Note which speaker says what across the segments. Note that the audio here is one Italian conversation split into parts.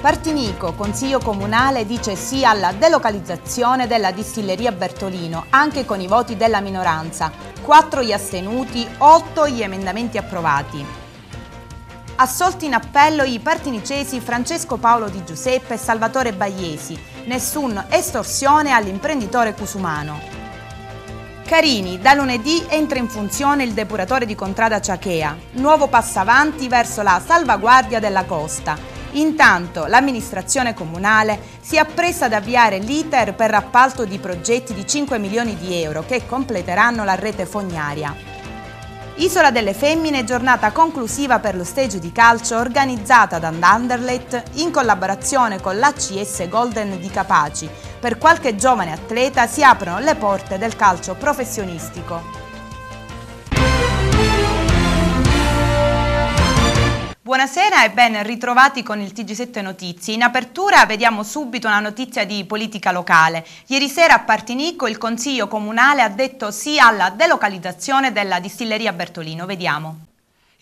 Speaker 1: Partinico, Consiglio Comunale, dice sì alla delocalizzazione della distilleria Bertolino, anche con i voti della minoranza. 4 gli astenuti, 8 gli emendamenti approvati. Assolti in appello i partinicesi Francesco Paolo Di Giuseppe e Salvatore Bagliesi. Nessun estorsione all'imprenditore cusumano. Carini, da lunedì entra in funzione il depuratore di Contrada Ciachea, nuovo passo avanti verso la salvaguardia della costa. Intanto l'amministrazione comunale si appresta ad avviare l'iter per appalto di progetti di 5 milioni di euro che completeranno la rete fognaria. Isola delle Femmine, giornata conclusiva per lo stage di calcio organizzata da Anderlecht in collaborazione con l'ACS Golden di Capaci. Per qualche giovane atleta si aprono le porte del calcio professionistico. Buonasera e ben ritrovati con il TG7 Notizie. In apertura vediamo subito una notizia di politica locale. Ieri sera a Partinico il Consiglio Comunale ha detto sì alla delocalizzazione della distilleria Bertolino. Vediamo.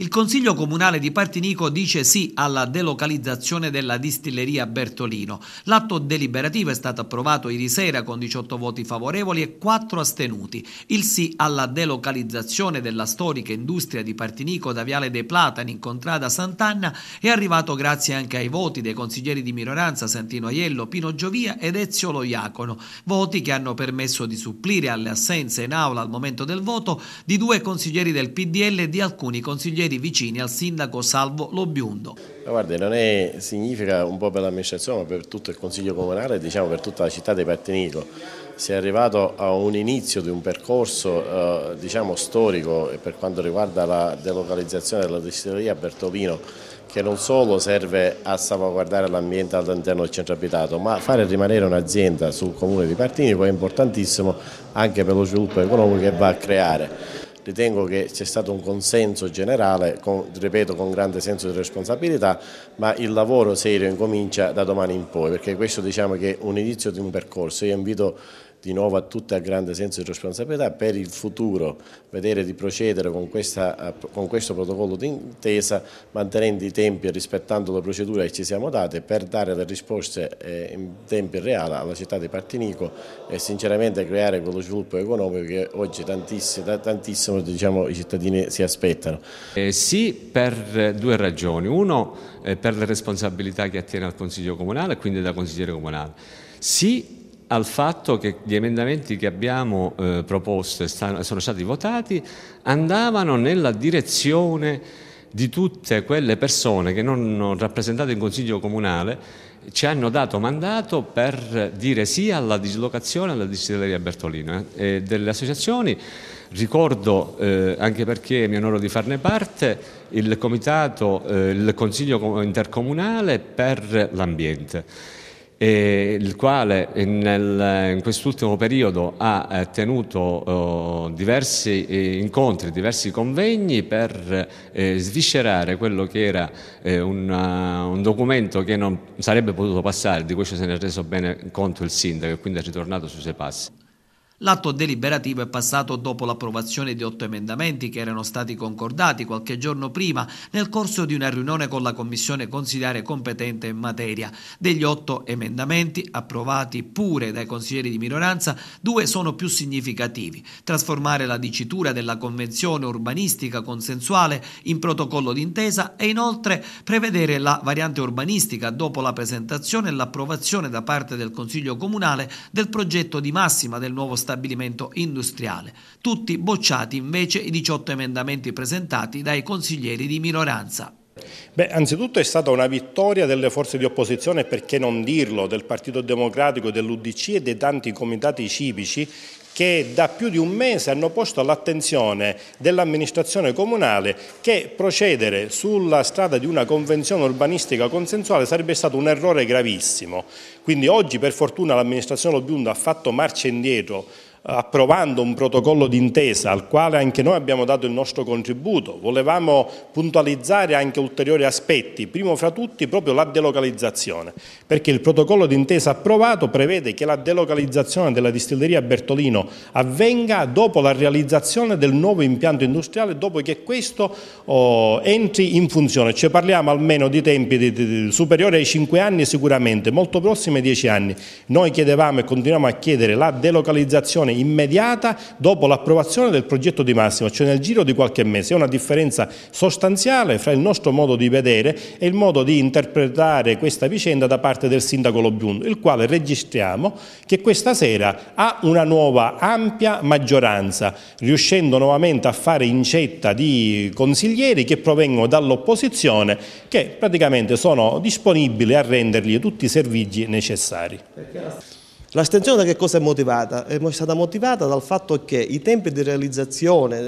Speaker 2: Il Consiglio Comunale di Partinico dice sì alla delocalizzazione della distilleria Bertolino. L'atto deliberativo è stato approvato ieri sera con 18 voti favorevoli e 4 astenuti. Il sì alla delocalizzazione della storica industria di Partinico da Viale dei Platani in contrada Sant'Anna è arrivato grazie anche ai voti dei consiglieri di minoranza Santino Aiello, Pino Giovia ed Ezio Loiacono, voti che hanno permesso di supplire alle assenze in aula al momento del voto di due consiglieri del PDL e di alcuni consiglieri poteri vicini al sindaco Salvo Lobiundo.
Speaker 3: Guarda, non è, significa un po' per l'amministrazione, ma per tutto il Consiglio Comunale, diciamo per tutta la città di Partenico. Si è arrivato a un inizio di un percorso eh, diciamo, storico per quanto riguarda la delocalizzazione della distilleria Bertolino che non solo serve a salvaguardare l'ambiente all'interno del centro abitato, ma fare rimanere un'azienda sul comune di Partinico è importantissimo anche per lo sviluppo economico che va a creare ritengo che c'è stato un consenso generale, con, ripeto con grande senso di responsabilità, ma il lavoro serio incomincia da domani in poi, perché questo diciamo che è un inizio di un percorso. Io invito di nuovo a tutti a grande senso di responsabilità per il futuro vedere di procedere con, questa, con questo protocollo d'intesa mantenendo i tempi e rispettando le procedure che ci siamo date per dare le risposte eh, in tempi reali alla città di Partinico e sinceramente creare quello sviluppo economico che oggi tantissimo, tantissimo diciamo, i cittadini si aspettano.
Speaker 4: Eh sì per eh, due ragioni, uno eh, per le responsabilità che attiene al Consiglio Comunale e quindi da consigliere comunale, sì al fatto che gli emendamenti che abbiamo eh, proposto e sono stati votati andavano nella direzione di tutte quelle persone che non rappresentate in Consiglio Comunale ci hanno dato mandato per dire sì alla dislocazione della distilleria Bertolino eh, e delle associazioni. Ricordo, eh, anche perché mi onoro di farne parte, il comitato, eh, il Consiglio Intercomunale per l'Ambiente il quale nel, in quest'ultimo periodo ha eh, tenuto oh, diversi eh, incontri, diversi convegni per eh, sviscerare quello che era un, un documento che non sarebbe potuto passare, di cui se ne è reso bene conto il sindaco e quindi è ritornato sui suoi passi.
Speaker 2: L'atto deliberativo è passato dopo l'approvazione di otto emendamenti che erano stati concordati qualche giorno prima nel corso di una riunione con la Commissione consigliare competente in materia. Degli otto emendamenti, approvati pure dai consiglieri di minoranza, due sono più significativi. Trasformare la dicitura della Convenzione urbanistica consensuale in protocollo d'intesa e inoltre prevedere la variante urbanistica dopo la presentazione e l'approvazione da parte del Consiglio Comunale del progetto di massima del nuovo Stato stabilimento industriale. Tutti bocciati invece i 18 emendamenti presentati dai consiglieri di minoranza.
Speaker 5: Beh, anzitutto è stata una vittoria delle forze di opposizione, perché non dirlo, del Partito Democratico, dell'Udc e dei tanti comitati civici che da più di un mese hanno posto all'attenzione dell'amministrazione comunale che procedere sulla strada di una convenzione urbanistica consensuale sarebbe stato un errore gravissimo. Quindi oggi per fortuna l'amministrazione Lobiunda ha fatto marcia indietro approvando un protocollo d'intesa al quale anche noi abbiamo dato il nostro contributo. Volevamo puntualizzare anche ulteriori aspetti, primo fra tutti proprio la delocalizzazione, perché il protocollo d'intesa approvato prevede che la delocalizzazione della distilleria Bertolino avvenga dopo la realizzazione del nuovo impianto industriale, dopo che questo oh, entri in funzione. ci parliamo almeno di tempi di, di, superiori ai 5 anni sicuramente, molto prossimi ai 10 anni. Noi chiedevamo e continuiamo a chiedere la delocalizzazione applicazione immediata dopo l'approvazione del progetto di massima, cioè nel giro di qualche mese. È una differenza sostanziale fra il nostro modo di vedere e il modo di interpretare questa vicenda da parte del sindaco Lobiundo, il quale registriamo che questa sera ha una nuova ampia maggioranza, riuscendo nuovamente a fare incetta di consiglieri che provengono dall'opposizione, che praticamente sono disponibili a rendergli tutti i servigi necessari.
Speaker 2: L'astensione da che cosa è motivata? È stata motivata dal fatto che i tempi di realizzazione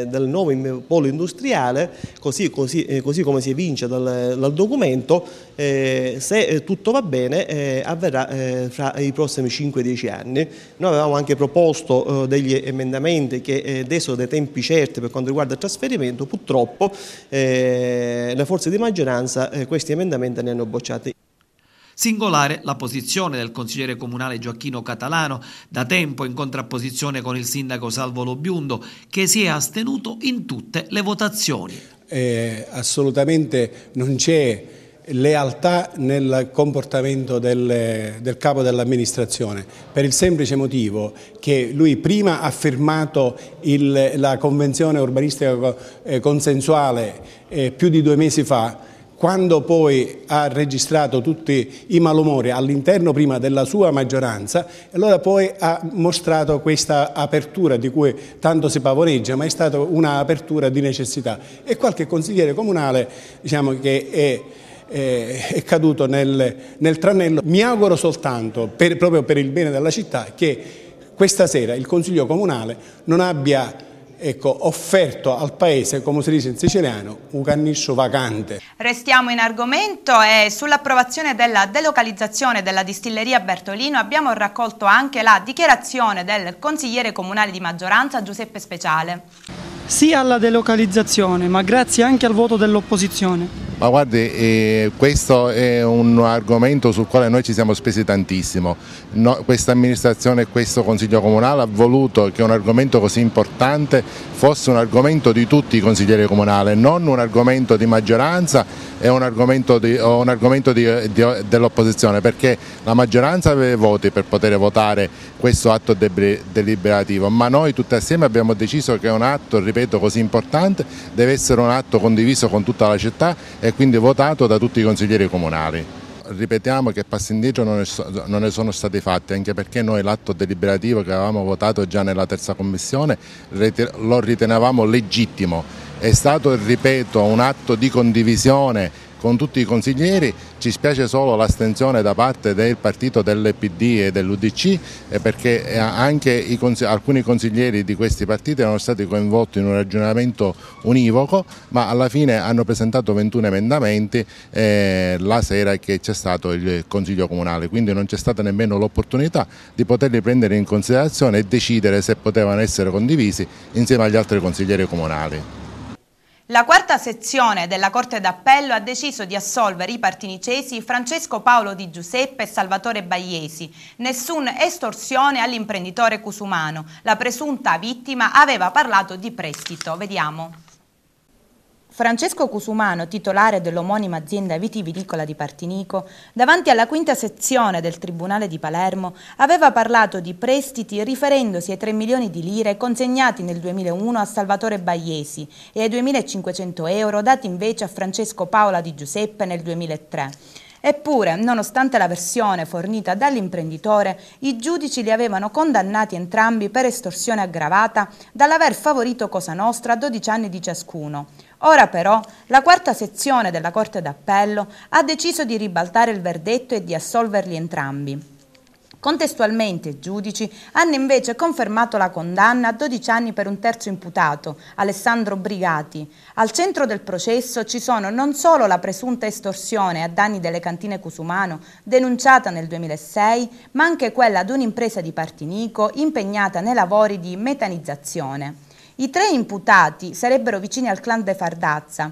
Speaker 2: eh, del nuovo polo industriale, così, così, eh, così come si evince dal, dal documento, eh, se eh, tutto va bene eh, avverrà eh, fra i prossimi 5-10 anni. Noi avevamo anche proposto degli emendamenti che dessero dei tempi certi per quanto riguarda il trasferimento, purtroppo le forze di maggioranza questi emendamenti ne hanno bocciati. Singolare la posizione del consigliere comunale Gioacchino Catalano, da tempo in contrapposizione con il sindaco Salvo Lobiundo, che si è astenuto in tutte le votazioni.
Speaker 6: Eh, assolutamente non c'è lealtà nel comportamento del, del capo dell'amministrazione per il semplice motivo che lui prima ha firmato il, la convenzione urbanistica eh, consensuale eh, più di due mesi fa quando poi ha registrato tutti i malumori all'interno prima della sua maggioranza, allora poi ha mostrato questa apertura di cui tanto si pavoneggia, ma è stata un'apertura di necessità. E qualche consigliere comunale diciamo, che è, è, è caduto nel, nel, tranello. Mi auguro soltanto, per, proprio per il bene della città, che questa sera il Consiglio Comunale non abbia ecco, offerto al paese, come si dice in siciliano, un canniscio vacante.
Speaker 1: Restiamo in argomento e sull'approvazione della delocalizzazione della distilleria Bertolino abbiamo raccolto anche la dichiarazione del consigliere comunale di maggioranza Giuseppe Speciale
Speaker 7: sì alla delocalizzazione, ma grazie anche al voto dell'opposizione.
Speaker 8: Ma guardi, eh, questo è un argomento sul quale noi ci siamo spesi tantissimo. No, questa amministrazione e questo Consiglio Comunale ha voluto che un argomento così importante fosse un argomento di tutti i consiglieri comunali, non un argomento di maggioranza e un argomento, argomento dell'opposizione, perché la maggioranza aveva i voti per poter votare questo atto deliberativo, ma noi tutti assieme abbiamo deciso che è un atto, ripeto, ripeto, così importante, deve essere un atto condiviso con tutta la città e quindi votato da tutti i consiglieri comunali ripetiamo che passi indietro non ne, sono stati fatti, anche perché noi l'atto deliberativo che avevamo votato già nella terza commissione lo ritenevamo legittimo. È stato, ripeto, un atto di condivisione con tutti i consiglieri, ci spiace solo l'astensione da parte del partito dell'EPD e dell'UDC eh, perché eh, anche cons alcuni consiglieri di questi partiti erano stati coinvolti in un ragionamento univoco ma alla fine hanno presentato 21 emendamenti eh, la sera che c'è stato il Consiglio Comunale, quindi non c'è stata nemmeno l'opportunità di poterli prendere in considerazione e decidere se potevano essere condivisi insieme agli altri consiglieri comunali.
Speaker 1: La quarta sezione della Corte d'Appello ha deciso di assolvere i partinicesi Francesco Paolo Di Giuseppe e Salvatore Bagliesi. Nessun estorsione all'imprenditore Cusumano. La presunta vittima aveva parlato di prestito. Vediamo. Francesco Cusumano, titolare dell'omonima azienda vitivinicola di Partinico, davanti alla quinta sezione del Tribunale di Palermo aveva parlato di prestiti riferendosi ai 3 milioni di lire consegnati nel 2001 a Salvatore Bagliesi e ai 2.500 euro dati invece a Francesco Paola di Giuseppe nel 2003. Eppure, nonostante la versione fornita dall'imprenditore, i giudici li avevano condannati entrambi per estorsione aggravata dall'aver favorito Cosa Nostra a 12 anni di ciascuno. Ora però la quarta sezione della Corte d'Appello ha deciso di ribaltare il verdetto e di assolverli entrambi. Contestualmente i giudici hanno invece confermato la condanna a 12 anni per un terzo imputato, Alessandro Brigati. Al centro del processo ci sono non solo la presunta estorsione a danni delle cantine Cusumano, denunciata nel 2006, ma anche quella di un'impresa di Partinico impegnata nei lavori di metanizzazione. I tre imputati sarebbero vicini al clan De Fardazza,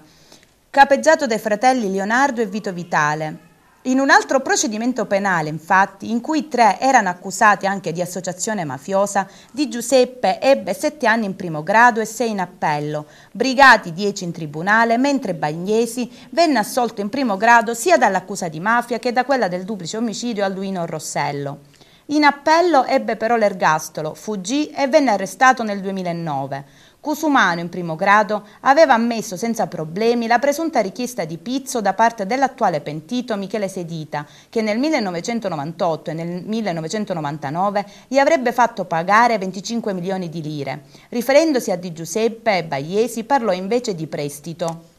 Speaker 1: capeggiato dai fratelli Leonardo e Vito Vitale. In un altro procedimento penale, infatti, in cui i tre erano accusati anche di associazione mafiosa, Di Giuseppe ebbe sette anni in primo grado e sei in appello, Brigati dieci in tribunale, mentre Bagnesi venne assolto in primo grado sia dall'accusa di mafia che da quella del duplice omicidio a Luino Rossello. In appello ebbe però l'ergastolo, fuggì e venne arrestato nel 2009. Cusumano, in primo grado, aveva ammesso senza problemi la presunta richiesta di pizzo da parte dell'attuale pentito Michele Sedita, che nel 1998 e nel 1999 gli avrebbe fatto pagare 25 milioni di lire. Riferendosi a Di Giuseppe Baiesi, parlò invece di prestito.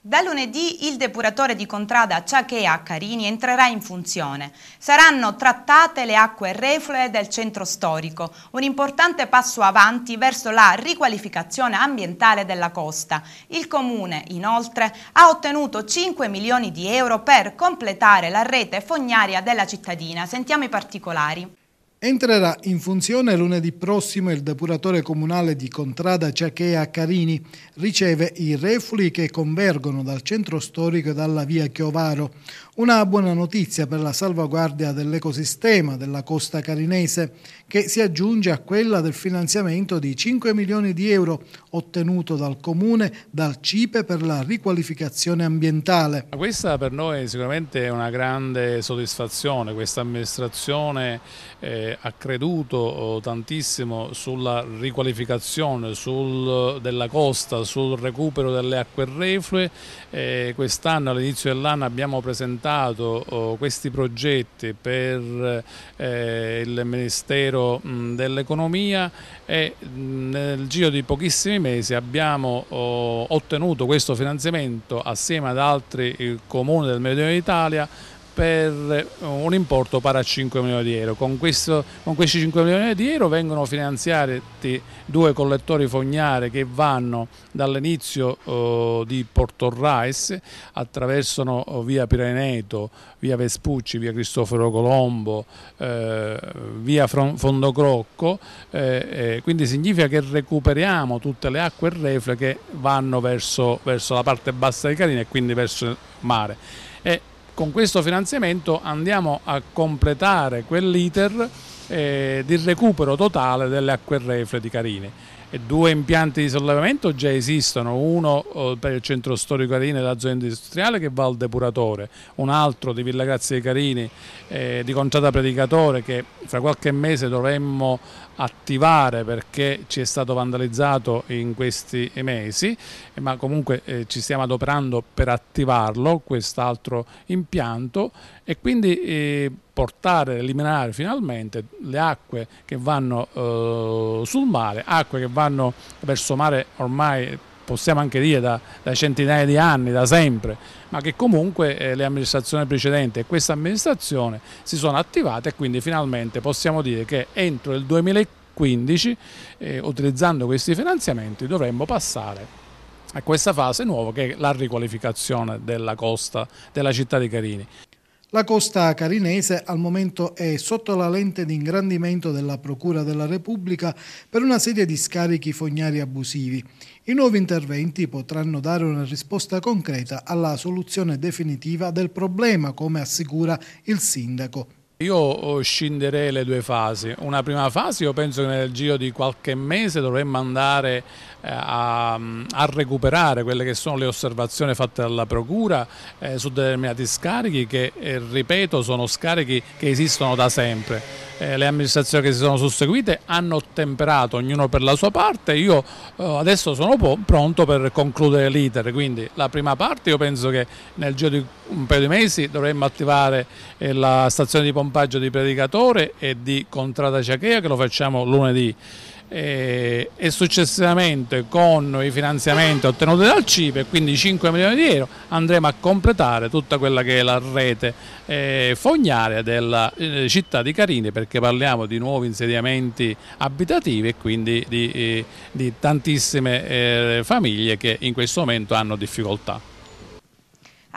Speaker 1: Da lunedì il depuratore di Contrada Ciachea a Carini entrerà in funzione. Saranno trattate le acque reflue del centro storico, un importante passo avanti verso la riqualificazione ambientale della costa. Il comune, inoltre, ha ottenuto 5 milioni di euro per completare la rete fognaria della cittadina. Sentiamo i particolari.
Speaker 9: Entrerà in funzione lunedì prossimo il depuratore comunale di Contrada Ciachea Carini. Riceve i reflui che convergono dal centro storico e dalla via Chiovaro. Una buona notizia per la salvaguardia dell'ecosistema della costa carinese che si aggiunge a quella del finanziamento di 5 milioni di euro ottenuto dal comune dal CIPE per la riqualificazione ambientale.
Speaker 10: Questa per noi è sicuramente una grande soddisfazione, questa amministrazione eh, ha creduto oh, tantissimo sulla riqualificazione sul, della costa, sul recupero delle acque reflue, eh, quest'anno all'inizio dell'anno abbiamo presentato presentato oh, questi progetti per eh, il Ministero dell'Economia e mh, nel giro di pochissimi mesi abbiamo oh, ottenuto questo finanziamento assieme ad altri comuni del Meridione d'Italia per un importo pari a 5 milioni di euro. Con, questo, con questi 5 milioni di euro vengono finanziati due collettori fognare che vanno dall'inizio eh, di Porto Rice, attraversano oh, via Pireneto, via Vespucci, via Cristoforo Colombo, eh, via Fondocrocco, eh, eh, quindi significa che recuperiamo tutte le acque reflue che vanno verso, verso la parte bassa di Carina e quindi verso il mare. E con questo finanziamento andiamo a completare quell'iter eh, di recupero totale delle acque reflue di Carini due impianti di sollevamento già esistono, uno eh, per il centro storico Carini e la zona industriale che va al depuratore, un altro di Villa Grazia di Carini eh, di Contrada Predicatore che fra qualche mese dovremmo attivare perché ci è stato vandalizzato in questi mesi, eh, ma comunque eh, ci stiamo adoperando per attivarlo, quest'altro impianto e quindi... Eh, portare, eliminare finalmente le acque che vanno eh, sul mare, acque che vanno verso mare ormai possiamo anche dire da, da, centinaia di anni, da sempre, ma che comunque eh, le amministrazioni precedenti e questa amministrazione si sono attivate e quindi finalmente possiamo dire che entro il 2015, eh, utilizzando questi finanziamenti, dovremmo passare a questa fase nuova che è la riqualificazione della costa della città di Carini.
Speaker 9: La costa carinese al momento è sotto la lente di ingrandimento della Procura della Repubblica per una serie di scarichi fognari
Speaker 10: abusivi.
Speaker 9: I nuovi interventi potranno dare una risposta concreta alla soluzione definitiva del problema, come assicura il sindaco.
Speaker 10: Io oh, scinderei le due fasi. Una prima fase, io penso che nel giro di qualche mese dovremmo andare eh, a, a recuperare quelle che sono le osservazioni fatte dalla Procura eh, su determinati scarichi che, eh, ripeto, sono scarichi che esistono da sempre. Eh, le amministrazioni che si sono susseguite hanno ottemperato ognuno per la sua parte. Io eh, adesso sono pronto per concludere l'iter, quindi la prima parte io penso che nel giro di un paio di mesi dovremmo attivare eh, la stazione di pompa pompaggio di Predicatore e di Contrada Ciachea che lo facciamo lunedì e, successivamente con i finanziamenti ottenuti dal CIPE, quindi 5 milioni di euro, andremo a completare tutta quella che è la rete eh, fognaria della eh, città di Carini perché parliamo di nuovi insediamenti abitativi e quindi di, eh, di tantissime famiglie che in questo momento hanno difficoltà.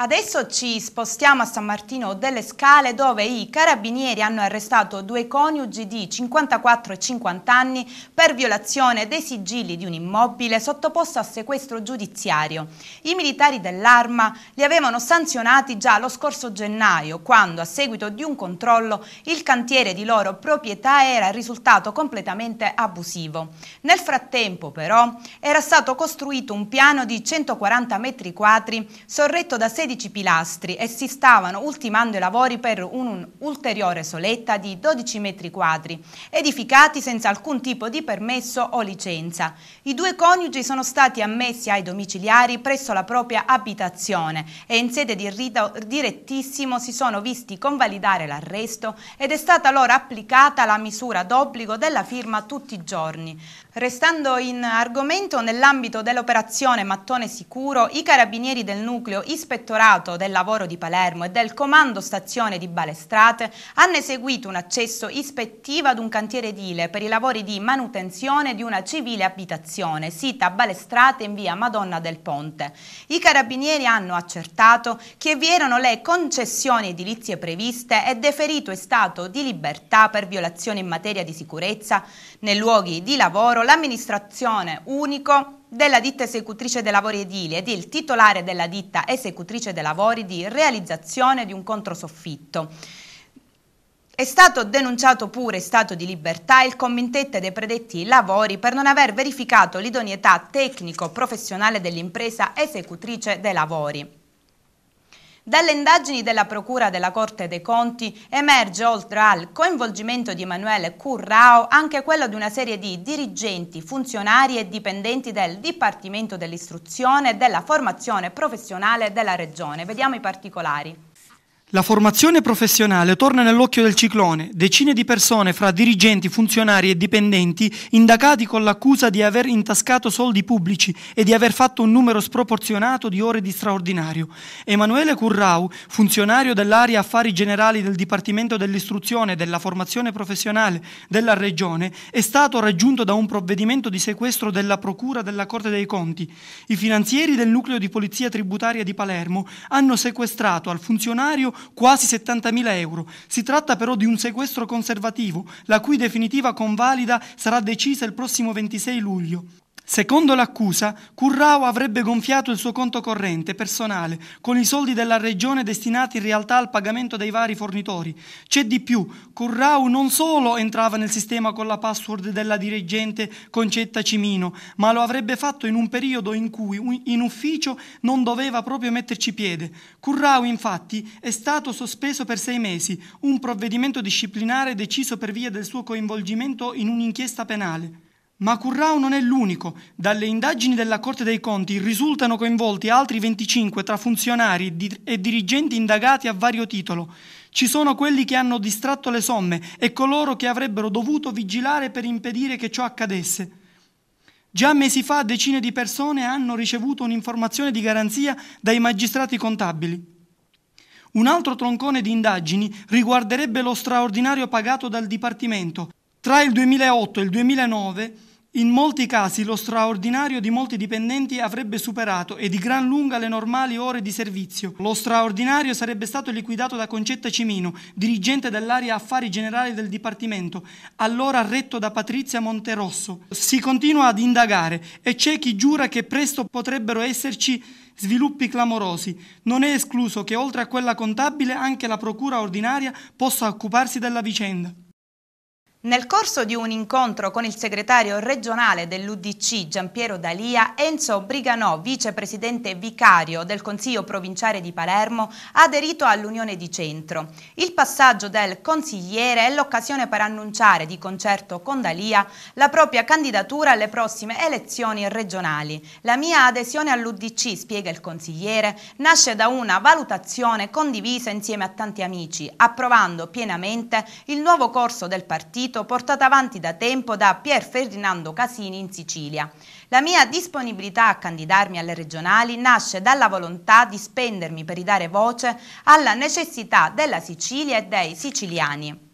Speaker 1: Adesso ci spostiamo a San Martino delle Scale dove i carabinieri hanno arrestato due coniugi di 54 e 50 anni per violazione dei sigilli di un immobile sottoposto a sequestro giudiziario. I militari dell'Arma li avevano sanzionati già lo scorso gennaio quando a seguito di un controllo il cantiere di loro proprietà era risultato completamente abusivo. Nel frattempo però era stato costruito un piano di 140 metri quadri sorretto da 16 16 pilastri e si stavano ultimando i lavori per un'ulteriore soletta di 12 metri quadri, edificati senza alcun tipo di permesso o licenza. I due coniugi sono stati ammessi ai domiciliari presso la propria abitazione e in sede di rito direttissimo si sono visti convalidare l'arresto ed è stata loro applicata la misura d'obbligo della firma tutti i giorni. Restando in argomento, nell'ambito dell'operazione Mattone Sicuro, i carabinieri del nucleo ispettorato del lavoro di Palermo e del comando stazione di Balestrate hanno eseguito un accesso ispettivo ad un cantiere edile per i lavori di manutenzione di una civile abitazione sita a Balestrate in via Madonna del Ponte. I carabinieri hanno accertato che vi erano le concessioni edilizie previste e deferito è stato di libertà per violazione in materia di sicurezza nei luoghi di lavoro l'amministrazione unico della ditta esecutrice dei lavori edili ed il titolare della ditta esecutrice dei lavori di realizzazione di un controsoffitto. È stato denunciato pure in stato di libertà il committente dei predetti lavori per non aver verificato l'idoneità tecnico-professionale dell'impresa esecutrice dei lavori. Dalle indagini della Procura della Corte dei Conti emerge, oltre al coinvolgimento di Emanuele Currao, anche quello di una serie di dirigenti, funzionari e dipendenti del Dipartimento dell'Istruzione e della Formazione Professionale della Regione. Vediamo i particolari.
Speaker 7: La formazione professionale torna nell'occhio del ciclone. Decine di persone, fra dirigenti, funzionari e dipendenti, indagati con l'accusa di aver intascato soldi pubblici e di aver fatto un numero sproporzionato di ore di straordinario. Emanuele Currau, funzionario dell'area affari generali del Dipartimento dell'Istruzione e della Formazione Professionale della Regione, è stato raggiunto da un provvedimento di sequestro della Procura della Corte dei Conti. I finanzieri del nucleo di polizia tributaria di Palermo hanno sequestrato al funzionario quasi 70.000 euro. Si tratta però di un sequestro conservativo, la cui definitiva convalida sarà decisa il prossimo 26 luglio. Secondo l'accusa, Currao avrebbe gonfiato il suo conto corrente personale con i soldi della regione destinati in realtà al pagamento dei vari fornitori. C'è di più, Currao non solo entrava nel sistema con la password della dirigente Concetta Cimino, ma lo avrebbe fatto in un periodo in cui in ufficio non doveva proprio metterci piede. Currao infatti è stato sospeso per sei mesi, un provvedimento disciplinare deciso per via del suo coinvolgimento in un'inchiesta penale. Ma Currao non è l'unico. Dalle indagini della Corte dei Conti risultano coinvolti altri 25 tra funzionari e dirigenti indagati a vario titolo. Ci sono quelli che hanno distratto le somme e coloro che avrebbero dovuto vigilare per impedire che ciò accadesse. Già mesi fa decine di persone hanno ricevuto un'informazione di garanzia dai magistrati contabili. Un altro troncone di indagini riguarderebbe lo straordinario pagato dal Dipartimento. Tra il 2008 e il 2009 in molti casi lo straordinario di molti dipendenti avrebbe superato e di gran lunga le normali ore di servizio. Lo straordinario sarebbe stato liquidato da Concetta Cimino, dirigente dell'area affari generali del Dipartimento, allora retto da Patrizia Monterosso. Si continua ad indagare e c'è chi giura che presto potrebbero esserci sviluppi clamorosi. Non è escluso che oltre a quella contabile anche la Procura ordinaria possa occuparsi della vicenda.
Speaker 1: Nel corso di un incontro con il segretario regionale dell'Udc Giampiero Dalia, Enzo Briganò, vicepresidente vicario del Consiglio provinciale di Palermo, ha aderito all'Unione di Centro. Il passaggio del consigliere è l'occasione per annunciare di concerto con Dalia la propria candidatura alle prossime elezioni regionali. La mia adesione all'Udc, spiega il consigliere, nasce da una valutazione condivisa insieme a tanti amici, approvando pienamente il nuovo corso del partito sito portata avanti da tempo da Pier Ferdinando Casini in Sicilia. La mia disponibilità a candidarmi alle regionali nasce dalla volontà di spendermi per ridare voce alla necessità della Sicilia e dei siciliani.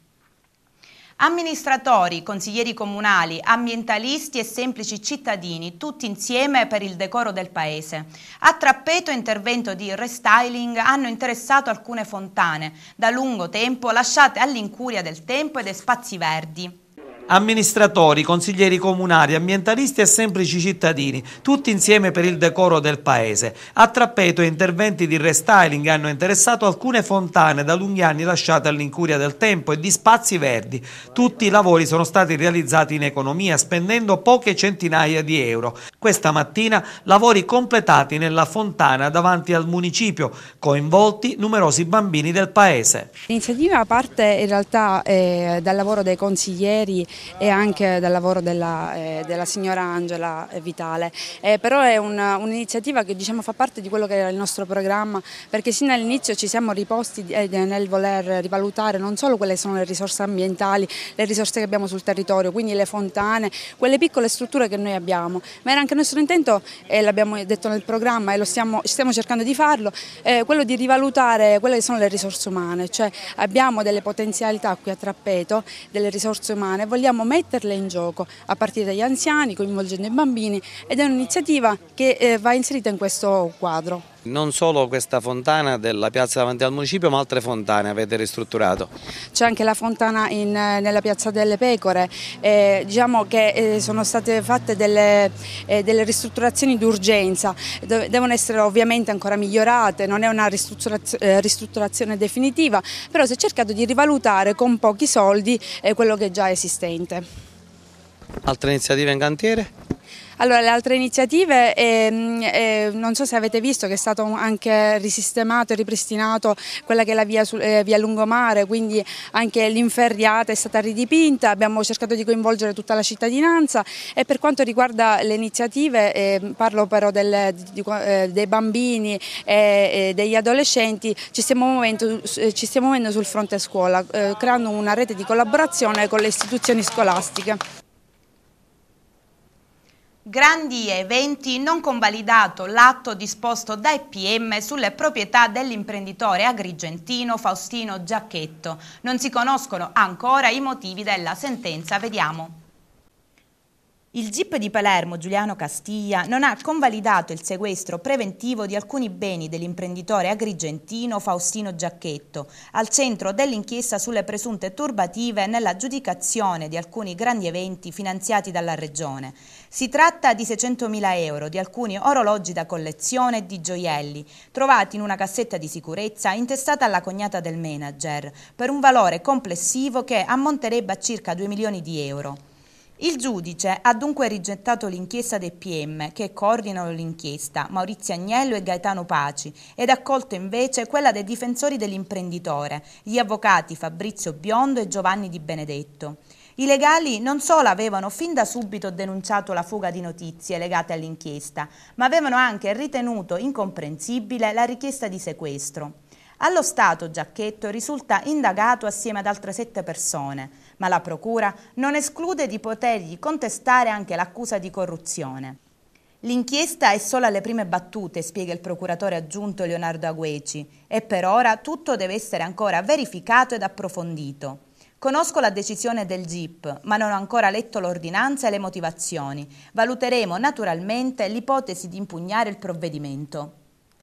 Speaker 1: Amministratori, consiglieri comunali, ambientalisti e semplici cittadini, tutti insieme per il decoro del paese. A Trappeto intervento di restyling hanno interessato alcune fontane, da lungo tempo lasciate all'incuria del tempo e dei spazi verdi
Speaker 2: amministratori, consiglieri comunali, ambientalisti e semplici cittadini, tutti insieme per il decoro del paese. A Trappeto interventi di restyling hanno interessato alcune fontane da lunghi anni lasciate all'incuria del tempo e di spazi verdi. Tutti i lavori sono stati realizzati in economia spendendo poche centinaia di euro. Questa mattina lavori completati nella fontana davanti al municipio, coinvolti numerosi bambini del paese.
Speaker 11: L'iniziativa parte in realtà eh, dal lavoro dei consiglieri e anche dal lavoro della, eh, della signora Angela Vitale. Eh, però è un'iniziativa un che diciamo, fa parte di quello che era il nostro programma perché sin dall'inizio ci siamo riposti eh, nel voler rivalutare non solo quelle che sono le risorse ambientali, le risorse che abbiamo sul territorio, quindi le fontane, quelle piccole strutture che noi abbiamo, ma era anche il nostro intento, e l'abbiamo detto nel programma e lo stiamo, stiamo cercando di farlo, eh, quello di rivalutare quelle che sono le risorse umane, cioè abbiamo delle potenzialità qui a Trappeto, delle risorse umane, vogliamo vogliamo metterle in gioco a partire dagli anziani, coinvolgendo i bambini ed è un'iniziativa che eh, va inserita in questo quadro.
Speaker 2: Non solo questa fontana della piazza davanti al municipio ma altre fontane avete ristrutturato.
Speaker 11: C'è anche la fontana in, eh, nella piazza delle pecore, eh, diciamo che eh, sono state fatte delle, eh, delle ristrutturazioni d'urgenza, devono essere ovviamente ancora migliorate, non è una ristrutturazione, eh, ristrutturazione definitiva, però si è cercato di rivalutare con pochi soldi eh, quello che è già esistente.
Speaker 2: Altre iniziative in cantiere?
Speaker 11: Allora, le altre iniziative, ehm, eh, non so se avete visto che è stato anche risistemato e ripristinato quella che è la via, sul, eh, via Lungomare, quindi anche l'inferriata è stata ridipinta, abbiamo cercato di coinvolgere tutta la cittadinanza e per quanto riguarda le iniziative, eh, parlo però del, di, eh, dei bambini e, degli adolescenti, ci stiamo, muovendo, eh, ci stiamo muovendo sul fronte scuola, eh, creando una rete di collaborazione con le istituzioni scolastiche.
Speaker 1: Grandi eventi non convalidato l'atto disposto dai PM sulle proprietà dell'imprenditore agrigentino Faustino Giacchetto. Non si conoscono ancora i motivi della sentenza, vediamo. Il GIP di Palermo Giuliano Castiglia non ha convalidato il sequestro preventivo di alcuni beni dell'imprenditore agrigentino Faustino Giacchetto, al centro dell'inchiesta sulle presunte turbative nella giudicazione di alcuni grandi eventi finanziati dalla Regione. Si tratta di 600.000 euro di alcuni orologi da collezione e di gioielli, trovati in una cassetta di sicurezza intestata alla cognata del manager, per un valore complessivo che ammonterebbe a circa 2 milioni di euro. Il giudice ha dunque rigettato l'inchiesta dei PM che coordinano l'inchiesta Maurizio Agnello e Gaetano Paci ed ha accolto invece quella dei difensori dell'imprenditore, gli avvocati Fabrizio Biondo e Giovanni Di Benedetto. I legali non solo avevano fin da subito denunciato la fuga di notizie legate all'inchiesta, ma avevano anche ritenuto incomprensibile la richiesta di sequestro. Allo Stato Giacchetto risulta indagato assieme ad altre sette persone, ma la Procura non esclude di potergli contestare anche l'accusa di corruzione. L'inchiesta è solo alle prime battute, spiega il procuratore aggiunto Leonardo Agueci, e per ora tutto deve essere ancora verificato ed approfondito. Conosco la decisione del GIP, ma non ho ancora letto l'ordinanza e le motivazioni. Valuteremo naturalmente l'ipotesi di impugnare il provvedimento.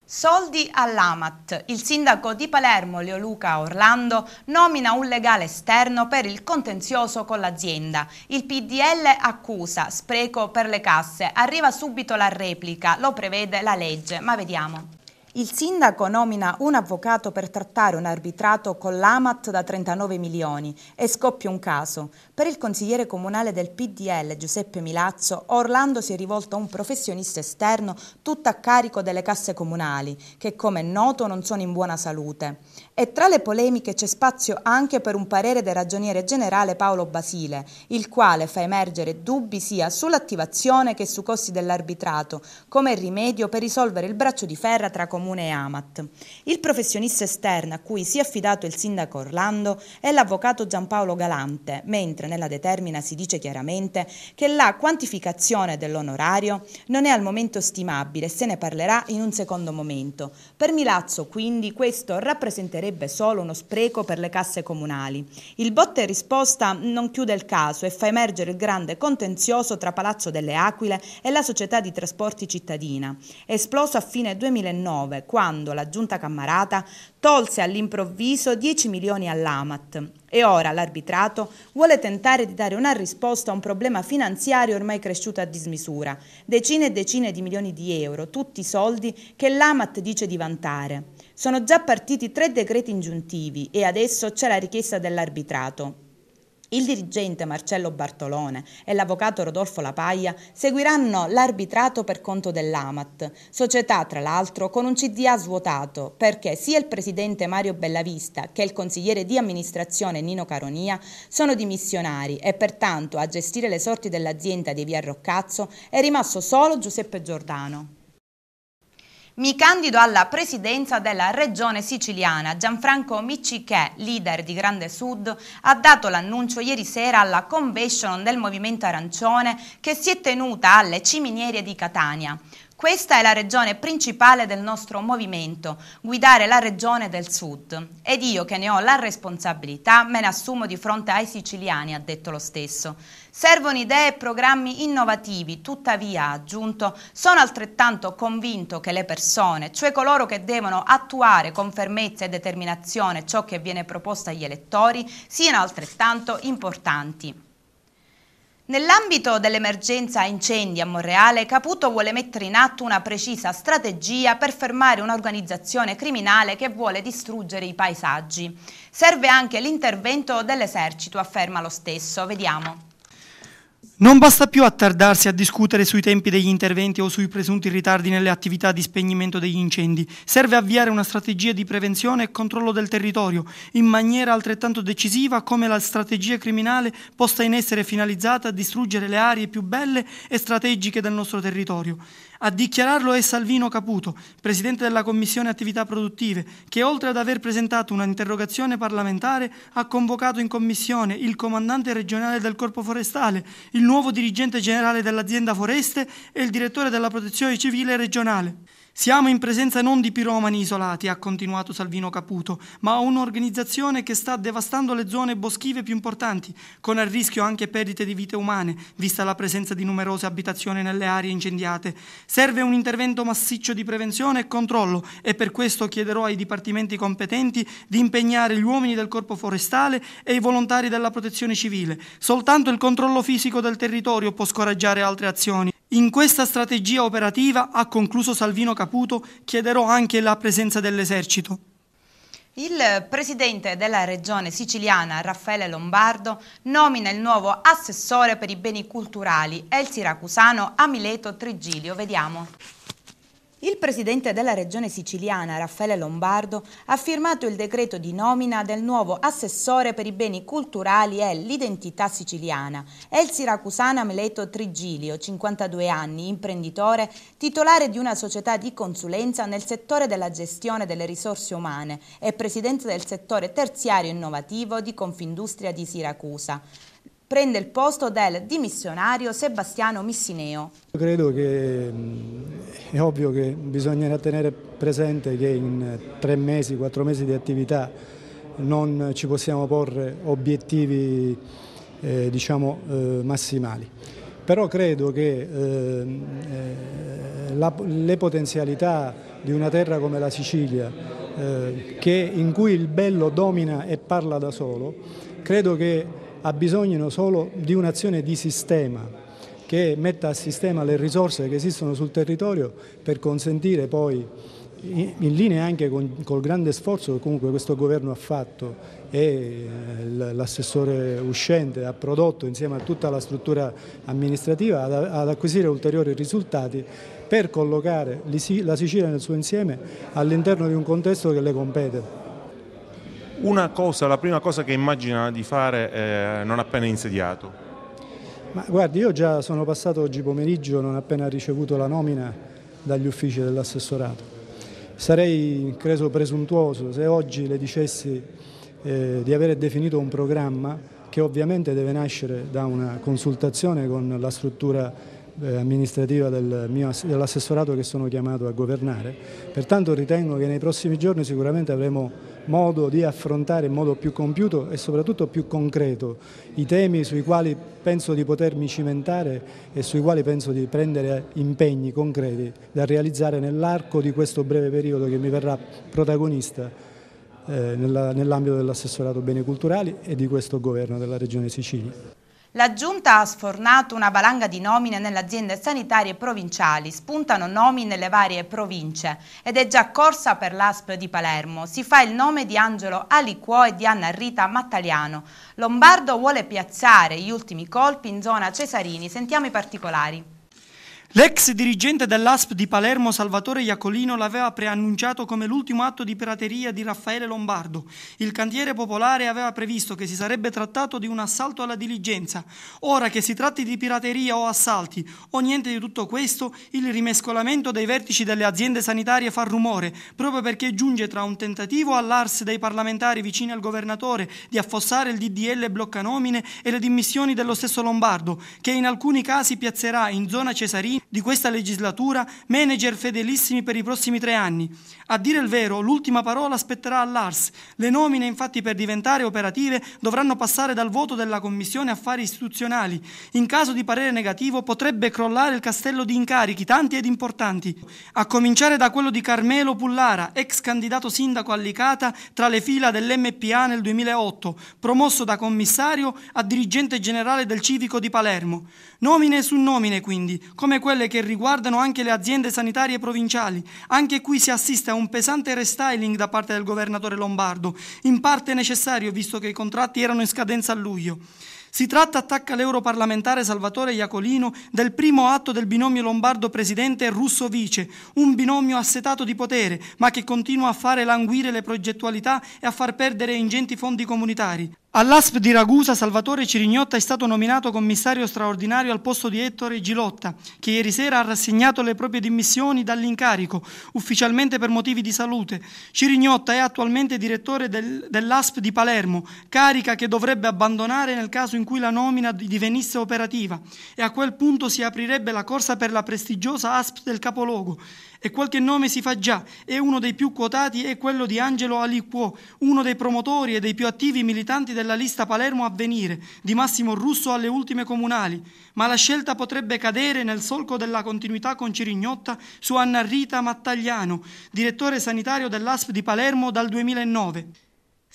Speaker 1: Soldi all'Amat. Il sindaco di Palermo, Leo Luca Orlando, nomina un legale esterno per il contenzioso con l'azienda. Il PDL accusa, spreco per le casse. Arriva subito la replica, lo prevede la legge, ma vediamo. Il sindaco nomina un avvocato per trattare un arbitrato con l'AMAT da 39 milioni e scoppia un caso. Per il consigliere comunale del PDL Giuseppe Milazzo, Orlando si è rivolto a un professionista esterno tutto a carico delle casse comunali, che come è noto non sono in buona salute. E tra le polemiche c'è spazio anche per un parere del ragioniere generale Paolo Basile, il quale fa emergere dubbi sia sull'attivazione che sui costi dell'arbitrato, come rimedio per risolvere il braccio di ferra tra comune e Amat. Il professionista esterno a cui si è affidato il sindaco Orlando è l'avvocato Giampaolo Galante, mentre Inoltre nella determina si dice chiaramente che la quantificazione dell'onorario non è al momento stimabile e se ne parlerà in un secondo momento. Per Milazzo quindi questo rappresenterebbe solo uno spreco per le casse comunali. Il botte e risposta non chiude il caso e fa emergere il grande contenzioso tra Palazzo delle Aquile e la società di trasporti cittadina, esploso a fine 2009 quando la giunta Cammarata tolse all'improvviso 10 milioni all'Amat e ora l'arbitrato vuole tentare di dare una risposta a un problema finanziario ormai cresciuto a dismisura, decine e decine di milioni di euro, tutti i soldi che l'Amat dice di vantare. Sono già partiti tre decreti ingiuntivi e adesso c'è la richiesta dell'arbitrato. Il dirigente Marcello Bartolone e l'avvocato Rodolfo Lapaglia seguiranno l'arbitrato per conto dell'AMAT, società tra l'altro con un CDA svuotato perché sia il presidente Mario Bellavista che il consigliere di amministrazione Nino Caronia sono dimissionari e pertanto a gestire le sorti dell'azienda di Via Roccazzo è rimasto solo Giuseppe Giordano. Mi candido alla presidenza della Regione siciliana. Gianfranco Miccichè, leader di Grande Sud, ha dato l'annuncio ieri sera alla convention del Movimento Arancione che si è tenuta alle Ciminiere di Catania. Questa è la regione principale del nostro movimento, guidare la regione del sud. Ed io che ne ho la responsabilità me ne assumo di fronte ai siciliani, ha detto lo stesso. Servono idee e programmi innovativi, tuttavia, ha aggiunto, sono altrettanto convinto che le persone, cioè coloro che devono attuare con fermezza e determinazione ciò che viene proposto agli elettori, siano altrettanto importanti. Nell'ambito dell'emergenza incendi a Monreale, Caputo vuole mettere in atto una precisa strategia per fermare un'organizzazione criminale che vuole distruggere i paesaggi. Serve anche l'intervento dell'esercito, afferma lo stesso. Vediamo.
Speaker 7: Non basta più attardarsi a discutere sui tempi degli interventi o sui presunti ritardi nelle attività di spegnimento degli incendi. Serve avviare una strategia di prevenzione e controllo del territorio in maniera altrettanto decisiva come la strategia criminale posta in essere finalizzata a distruggere le aree più belle e strategiche del nostro territorio. A dichiararlo è Salvino Caputo, presidente della Commissione Attività Produttive, che oltre ad aver presentato un'interrogazione parlamentare ha convocato in commissione il comandante regionale del Corpo Forestale, il nuovo dirigente generale dell'azienda Foreste e il direttore della Protezione Civile regionale. Siamo in presenza non di piromani isolati, ha continuato Salvino Caputo, ma un'organizzazione che sta devastando le zone boschive più importanti, con a rischio anche perdite di vite umane, vista la presenza di numerose abitazioni nelle aree incendiate. Serve un intervento massiccio di prevenzione e controllo e per questo chiederò ai dipartimenti competenti di impegnare gli uomini del corpo forestale e i volontari della protezione civile. Soltanto il controllo fisico del territorio può scoraggiare altre azioni. In questa strategia operativa, ha concluso Salvino Caputo, chiederò anche la presenza dell'esercito.
Speaker 1: Il presidente della regione siciliana Raffaele Lombardo nomina il nuovo assessore per i beni culturali e il siracusano Amileto Trigilio. Vediamo. Il presidente della regione siciliana, Raffaele Lombardo, ha firmato il decreto di nomina del nuovo assessore per i beni culturali e l'identità siciliana. È il siracusano Amleto Trigilio, 52 anni, imprenditore, titolare di una società di consulenza nel settore della gestione delle risorse umane e presidente del settore terziario innovativo di Confindustria di Siracusa prende il posto del dimissionario Sebastiano Missineo.
Speaker 6: Credo che è ovvio che bisognerà tenere presente che in eh, tre mesi, quattro mesi di attività non ci possiamo porre obiettivi eh, diciamo, eh, massimali. Però credo che eh, eh la, le potenzialità di una terra come la Sicilia, eh, che, in cui il bello domina e parla da solo, credo che ha bisogno solo di un'azione di sistema che metta a sistema le risorse che esistono sul territorio per consentire poi in linea anche con, col grande sforzo che comunque questo governo ha fatto e eh, l'assessore uscente ha prodotto insieme a tutta la struttura amministrativa ad, ad acquisire ulteriori risultati per collocare la Sicilia nel suo insieme all'interno di un contesto che le compete
Speaker 8: una cosa, la prima cosa che immagina di fare eh, non appena insediato?
Speaker 6: Ma guardi, io già sono passato oggi pomeriggio non appena ricevuto la nomina dagli uffici dell'assessorato. Sarei, credo, presuntuoso se oggi le dicessi eh, di avere definito un programma che ovviamente deve nascere da una consultazione con la struttura eh, amministrativa del dell'assessorato che sono chiamato a governare. Pertanto ritengo che nei prossimi giorni sicuramente avremo modo di affrontare in modo più compiuto e soprattutto più concreto i temi sui quali penso di potermi cimentare e sui quali penso di prendere impegni concreti da realizzare nell'arco di questo breve periodo che mi verrà protagonista eh, nell'ambito dell'assessorato beni culturali e di questo governo della Regione Sicilia.
Speaker 1: La Giunta ha sfornato una valanga di nomine nelle aziende sanitarie provinciali, spuntano nomi nelle varie province ed è già corsa per l'ASP di Palermo. Si fa il nome di Angelo Aliquò e di Anna Rita Mattaliano. Lombardo vuole piazzare gli ultimi colpi in zona Cesarini, sentiamo i particolari.
Speaker 7: L'ex dirigente dell'ASP di Palermo, Salvatore Iacolino, l'aveva preannunciato come l'ultimo atto di pirateria di Raffaele Lombardo. Il cantiere popolare aveva previsto che si sarebbe trattato di un assalto alla diligenza. Ora che si tratti di pirateria o assalti o niente di tutto questo, il rimescolamento dei vertici delle aziende sanitarie fa rumore, proprio perché giunge tra un tentativo all'ARS dei parlamentari vicini al governatore di affossare il DDL bloccanomine e le dimissioni dello stesso Lombardo, che in alcuni casi piazzerà in zona Cesarina di questa legislatura, manager fedelissimi per i prossimi tre anni. A dire il vero, l'ultima parola spetterà all'ARS. Le nomine, infatti, per diventare operative dovranno passare dal voto della Commissione Affari Istituzionali. In caso di parere negativo potrebbe crollare il castello di incarichi, tanti ed importanti, a cominciare da quello di Carmelo Pullara, ex candidato sindaco a Licata tra le fila dell'MPA nel 2008, promosso da commissario a dirigente generale del civico di Palermo. Nomine su nomine, quindi, come quello quelle che riguardano anche le aziende sanitarie provinciali. Anche qui si assiste a un pesante restyling da parte del governatore Lombardo, in parte necessario visto che i contratti erano in scadenza a luglio. Si tratta, attacca l'europarlamentare Salvatore Iacolino, del primo atto del binomio lombardo presidente russo vice, un binomio assetato di potere, ma che continua a fare languire le progettualità e a far perdere ingenti fondi comunitari. All'ASP di Ragusa Salvatore Cirignotta è stato nominato commissario straordinario al posto di Ettore Gilotta, che ieri sera ha rassegnato le proprie dimissioni dall'incarico, ufficialmente per motivi di salute. Cirignotta è attualmente direttore del, dell'ASP di Palermo, carica che dovrebbe abbandonare nel caso in cui la nomina divenisse operativa e a quel punto si aprirebbe la corsa per la prestigiosa ASP del capoluogo e qualche nome si fa già, e uno dei più quotati è quello di Angelo Aliquo, uno dei promotori e dei più attivi militanti della lista Palermo Avvenire, di Massimo Russo alle ultime comunali, ma la scelta potrebbe cadere nel solco della continuità con Cirignotta su Anna Rita Mattagliano, direttore sanitario dell'ASP di Palermo dal 2009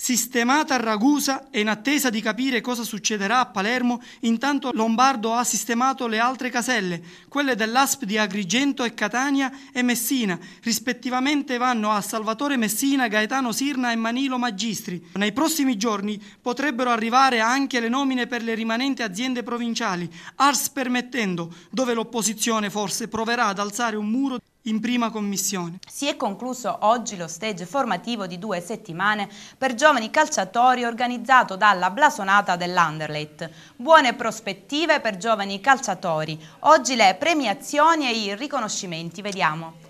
Speaker 7: sistemata a Ragusa e in attesa di capire cosa succederà a Palermo, intanto Lombardo ha sistemato le altre caselle, quelle dell'ASP di Agrigento e Catania e Messina, rispettivamente vanno a Salvatore Messina, Gaetano Sirna e Manilo Magistri. Nei prossimi giorni potrebbero arrivare anche le nomine per le rimanenti aziende provinciali, ars permettendo, dove l'opposizione forse proverà ad alzare
Speaker 1: un muro in prima commissione. Si è concluso oggi lo stage formativo di due settimane per giovani calciatori organizzato dalla blasonata dell'Anderlecht. Buone prospettive per giovani calciatori. Oggi le premiazioni e i riconoscimenti, vediamo.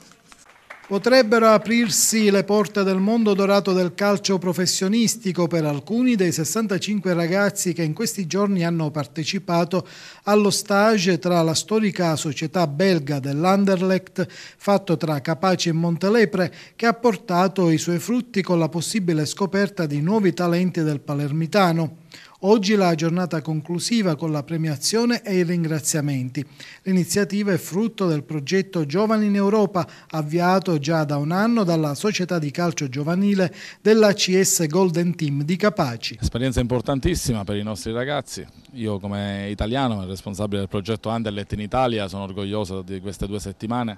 Speaker 9: Potrebbero aprirsi le porte del mondo dorato del calcio professionistico per alcuni dei 65 ragazzi che in questi giorni hanno partecipato allo stage tra la storica società belga dell'Anderlecht fatto tra Capaci e Montelepre che ha portato i suoi frutti con la possibile scoperta di nuovi talenti del palermitano. Oggi la giornata conclusiva con la premiazione e i ringraziamenti. L'iniziativa è frutto del progetto Giovani in Europa, avviato già da un anno dalla società di calcio giovanile della CS Golden Team di Capaci.
Speaker 12: Esperienza importantissima per i nostri ragazzi. Io come italiano, responsabile del progetto Anderlet in Italia, sono orgoglioso di queste due settimane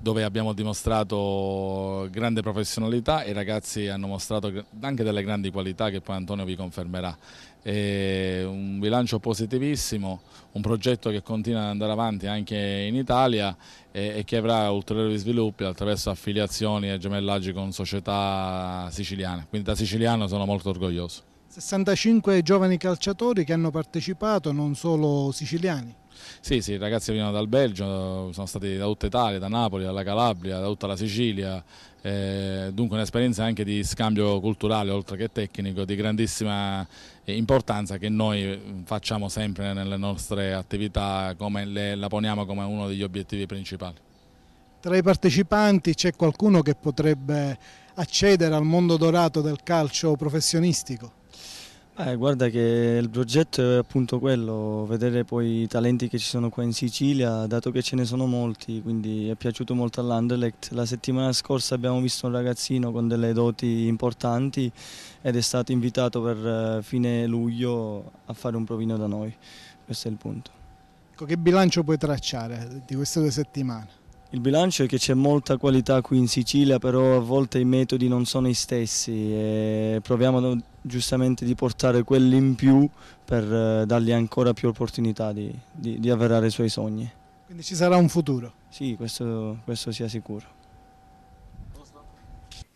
Speaker 12: dove abbiamo dimostrato grande professionalità e i ragazzi hanno mostrato anche delle grandi qualità che poi Antonio vi confermerà. È un bilancio positivissimo, un progetto che continua ad andare avanti anche in Italia e, che avrà ulteriori sviluppi attraverso affiliazioni e gemellaggi con società siciliane. Quindi da siciliano sono molto orgoglioso.
Speaker 9: 65 giovani calciatori che hanno partecipato, non solo siciliani.
Speaker 12: Sì, sì, i ragazzi venivano dal Belgio, sono stati da tutta Italia, da Napoli, dalla Calabria, da tutta la Sicilia, eh, dunque un'esperienza anche di scambio culturale oltre che tecnico di grandissima importanza che noi facciamo sempre nelle nostre attività, le, la poniamo come uno degli obiettivi principali.
Speaker 9: Tra i partecipanti c'è qualcuno che potrebbe accedere al mondo dorato del calcio professionistico?
Speaker 2: Eh, guarda che il progetto è appunto
Speaker 7: quello, vedere poi i talenti che ci sono qua in Sicilia, dato che ce ne sono molti, quindi è piaciuto molto all'Anderlecht. La settimana scorsa abbiamo visto un ragazzino con delle doti importanti ed è stato invitato per eh, fine luglio a fare un provino da noi, questo è il punto.
Speaker 9: Ecco, che bilancio puoi tracciare di queste due settimane?
Speaker 7: Il bilancio è che c'è molta qualità qui in Sicilia, però a volte i metodi non sono gli stessi e proviamo giustamente di portare quelli in più per eh, dargli ancora più opportunità di, di, di avverare i suoi sogni.
Speaker 9: Quindi ci sarà un futuro? Sì,
Speaker 6: questo, questo sia sicuro.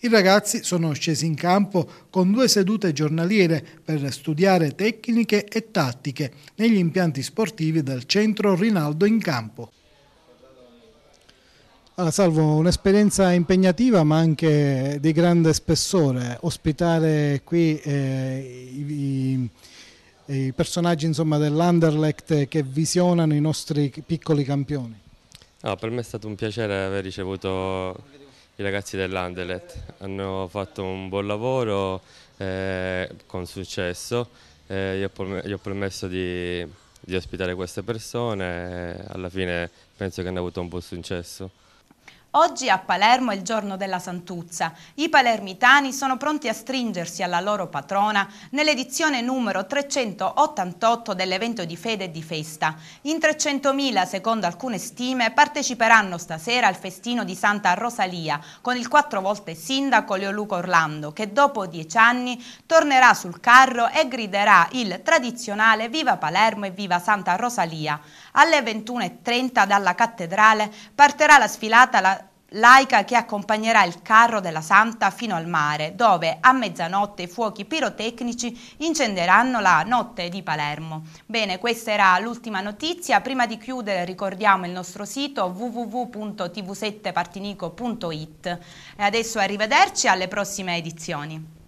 Speaker 9: I ragazzi sono scesi in campo con due sedute giornaliere per studiare tecniche e tattiche negli impianti sportivi del centro Rinaldo in campo. Allora, Salvo, un'esperienza impegnativa ma anche di grande spessore, ospitare qui eh, i, i, i, personaggi dell'Anderlecht che visionano i nostri piccoli campioni.
Speaker 4: No, ah, per me è stato un piacere aver ricevuto i ragazzi dell'Anderlecht, hanno fatto un buon lavoro eh, con successo, eh, gli ho permesso di, di ospitare queste persone e alla fine penso che hanno avuto un buon successo.
Speaker 1: Oggi a Palermo è il giorno della Santuzza. I palermitani sono pronti a stringersi alla loro patrona nell'edizione numero 388 dell'evento di fede e di festa. In 300.000, secondo alcune stime, parteciperanno stasera al festino di Santa Rosalia con il quattro volte sindaco Leoluco Orlando che dopo dieci anni tornerà sul carro e griderà il tradizionale Viva Palermo e Viva Santa Rosalia. Alle 21.30 dalla cattedrale partirà la sfilata la laica che accompagnerà il carro della Santa fino al mare, dove a mezzanotte i fuochi pirotecnici incenderanno la notte di Palermo. Bene, questa era l'ultima notizia. Prima di chiudere ricordiamo il nostro sito www.tv7partinico.it. E adesso arrivederci alle prossime edizioni.